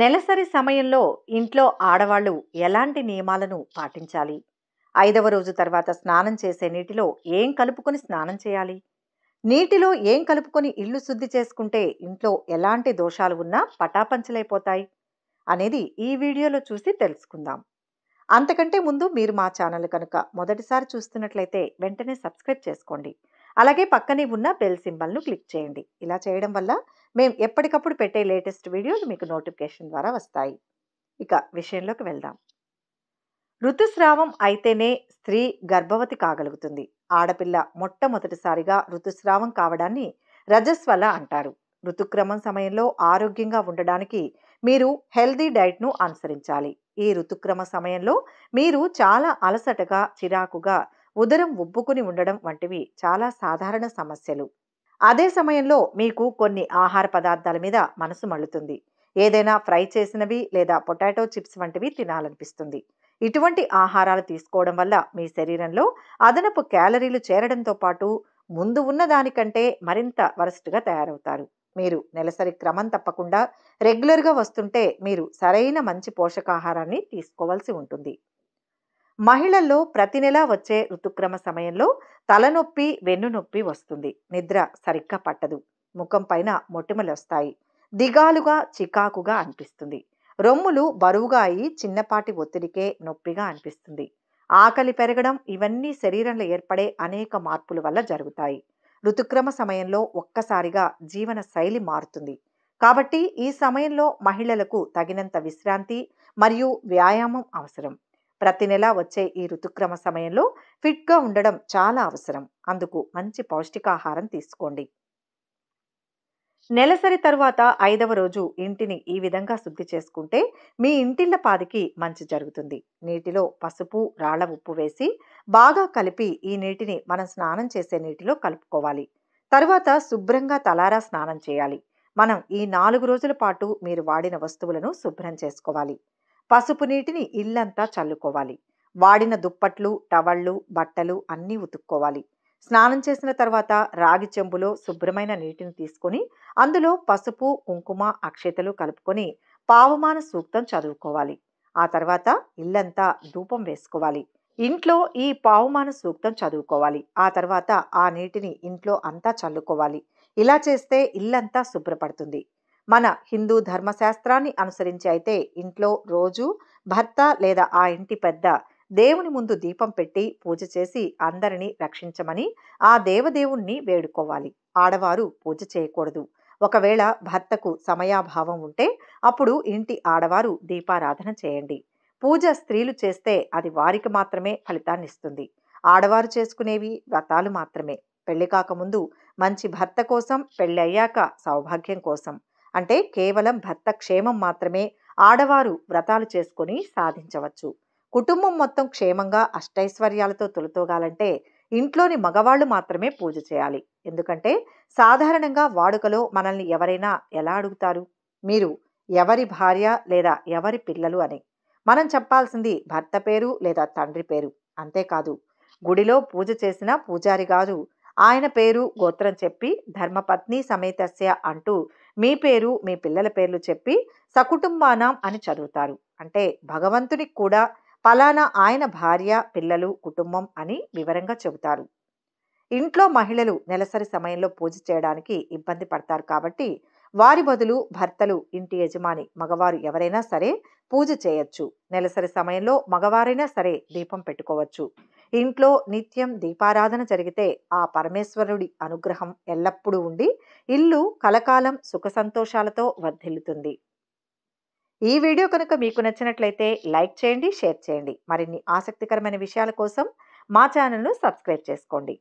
నెలసరి సమయంలో ఇంట్లో ఆడవాళ్లు ఎలాంటి నియమాలను పాటించాలి ఐదవ రోజు తర్వాత స్నానం చేసే నీటిలో ఏం కలుపుకొని స్నానం చేయాలి నీటిలో ఏం కలుపుకొని ఇల్లు శుద్ధి చేసుకుంటే ఇంట్లో ఎలాంటి దోషాలు ఉన్నా పటాపంచలైపోతాయి అనేది ఈ వీడియోలో చూసి తెలుసుకుందాం అంతకంటే ముందు మీరు మా ఛానల్ కనుక మొదటిసారి చూస్తున్నట్లయితే వెంటనే సబ్స్క్రైబ్ చేసుకోండి అలాగే పక్కనే ఉన్న బెల్ సింబల్ను క్లిక్ చేయండి ఇలా చేయడం వల్ల మేము ఎప్పటికప్పుడు పెట్టే లేటెస్ట్ వీడియోలు మీకు నోటిఫికేషన్ ద్వారా వస్తాయి ఇక విషయంలోకి వెళ్దాం ఋతుస్రావం అయితేనే స్త్రీ గర్భవతి కాగలుగుతుంది ఆడపిల్ల మొట్టమొదటిసారిగా ఋతుస్రావం కావడాన్ని రజస్వల అంటారు ఋతుక్రమం సమయంలో ఆరోగ్యంగా ఉండడానికి మీరు హెల్దీ డైట్ను అనుసరించాలి ఈ ఋతుక్రమ సమయంలో మీరు చాలా అలసటగా చిరాకుగా ఉదరం ఉబ్బుకుని ఉండడం వంటివి చాలా సాధారణ సమస్యలు అదే సమయంలో మీకు కొన్ని ఆహార పదార్థాల మీద మనసు మళ్ళుతుంది ఏదైనా ఫ్రై చేసినవి లేదా పొటాటో చిప్స్ వంటివి తినాలనిపిస్తుంది ఇటువంటి ఆహారాలు తీసుకోవడం వల్ల మీ శరీరంలో అదనపు క్యాలరీలు చేరడంతో పాటు ముందు ఉన్న దానికంటే మరింత వరస్ట్గా తయారవుతారు మీరు నెలసరి క్రమం తప్పకుండా రెగ్యులర్గా వస్తుంటే మీరు సరైన మంచి పోషకాహారాన్ని తీసుకోవాల్సి ఉంటుంది మహిళల్లో ప్రతి నెలా వచ్చే ఋతుక్రమ సమయంలో తలనొప్పి వెన్నునొప్పి వస్తుంది నిద్ర సరిగ్గా పట్టదు ముఖం పైన మొటిమలు వస్తాయి దిగాలుగా చికాకుగా అనిపిస్తుంది రొమ్ములు బరువుగా అయి చిన్నపాటి ఒత్తిడికే నొప్పిగా అనిపిస్తుంది ఆకలి పెరగడం ఇవన్నీ శరీరంలో ఏర్పడే అనేక మార్పుల వల్ల జరుగుతాయి ఋతుక్రమ సమయంలో ఒక్కసారిగా జీవన శైలి మారుతుంది కాబట్టి ఈ సమయంలో మహిళలకు తగినంత విశ్రాంతి మరియు వ్యాయామం అవసరం ప్రతి నెల వచ్చే ఈ ఋతుక్రమ సమయంలో ఫిట్గా ఉండడం చాలా అవసరం అందుకు మంచి పౌష్టికాహారం తీసుకోండి నెలసరి తరువాత ఐదవ రోజు ఇంటిని ఈ విధంగా శుద్ధి చేసుకుంటే మీ ఇంటిళ్ల పాదికి మంచి జరుగుతుంది నీటిలో పసుపు రాళ్ల ఉప్పు వేసి బాగా కలిపి ఈ నీటిని మనం స్నానం చేసే నీటిలో కలుపుకోవాలి తరువాత శుభ్రంగా తలారా స్నానం చేయాలి మనం ఈ నాలుగు రోజుల పాటు మీరు వాడిన వస్తువులను శుభ్రం చేసుకోవాలి పసుపు నీటిని ఇల్లంతా చల్లుకోవాలి వాడిన దుప్పట్లు టవళ్ళు బట్టలు అన్నీ ఉతుక్కోవాలి స్నానం చేసిన తర్వాత రాగి చెంబులో శుభ్రమైన నీటిని తీసుకొని అందులో పసుపు కుంకుమ అక్షతలు కలుపుకొని పావమాన సూక్తం చదువుకోవాలి ఆ తర్వాత ఇల్లంతా ధూపం వేసుకోవాలి ఇంట్లో ఈ పావుమాన సూక్తం చదువుకోవాలి ఆ తర్వాత ఆ నీటిని ఇంట్లో అంతా చల్లుకోవాలి ఇలా చేస్తే ఇల్లంతా శుభ్రపడుతుంది మన హిందూ ధర్మశాస్త్రాన్ని అనుసరించి అయితే ఇంట్లో రోజు భర్త లేదా ఆ ఇంటి పెద్ద దేవుని ముందు దీపం పెట్టి పూజ చేసి అందరినీ రక్షించమని ఆ దేవదేవుణ్ణి వేడుకోవాలి ఆడవారు పూజ చేయకూడదు ఒకవేళ భర్తకు సమయాభావం ఉంటే అప్పుడు ఇంటి ఆడవారు దీపారాధన చేయండి పూజ స్త్రీలు చేస్తే అది వారికి మాత్రమే ఫలితాన్నిస్తుంది ఆడవారు చేసుకునేవి వ్రతాలు మాత్రమే పెళ్లి కాకముందు మంచి భర్త కోసం పెళ్ళయ్యాక సౌభాగ్యం కోసం అంటే కేవలం భర్త క్షేమం మాత్రమే ఆడవారు వ్రతాలు చేసుకొని సాధించవచ్చు కుటుంబం మొత్తం క్షేమంగా అష్టైశ్వర్యాలతో తొలతోగాలంటే ఇంట్లోని మగవాళ్ళు మాత్రమే పూజ చేయాలి ఎందుకంటే సాధారణంగా వాడుకలో మనల్ని ఎవరైనా ఎలా అడుగుతారు మీరు ఎవరి భార్య లేదా ఎవరి పిల్లలు అని మనం చెప్పాల్సింది భర్త పేరు లేదా తండ్రి పేరు అంతేకాదు గుడిలో పూజ చేసిన పూజారి గారు ఆయన పేరు గోత్రం చెప్పి ధర్మపత్ని సమేతస్య అంటూ మీ పేరు మీ పిల్లల పేర్లు చెప్పి సకుటుంబానం అని చదువుతారు అంటే భగవంతునికి కూడా పలానా ఆయన భార్య పిల్లలు కుటుంబం అని వివరంగా చెబుతారు ఇంట్లో మహిళలు నెలసరి సమయంలో పూజ చేయడానికి ఇబ్బంది పడతారు కాబట్టి వారి బదులు భర్తలు ఇంటి యజమాని మగవారు ఎవరైనా సరే పూజ చేయొచ్చు నెలసరి సమయంలో మగవారైనా సరే దీపం పెట్టుకోవచ్చు ఇంట్లో నిత్యం దీపారాధన జరిగితే ఆ పరమేశ్వరుడి అనుగ్రహం ఎల్లప్పుడూ ఉండి ఇల్లు కలకాలం సుఖ సంతోషాలతో వర్ధిల్లుతుంది ఈ వీడియో కనుక మీకు నచ్చినట్లయితే లైక్ చేయండి షేర్ చేయండి మరిన్ని ఆసక్తికరమైన విషయాల కోసం మా ఛానల్ను సబ్స్క్రైబ్ చేసుకోండి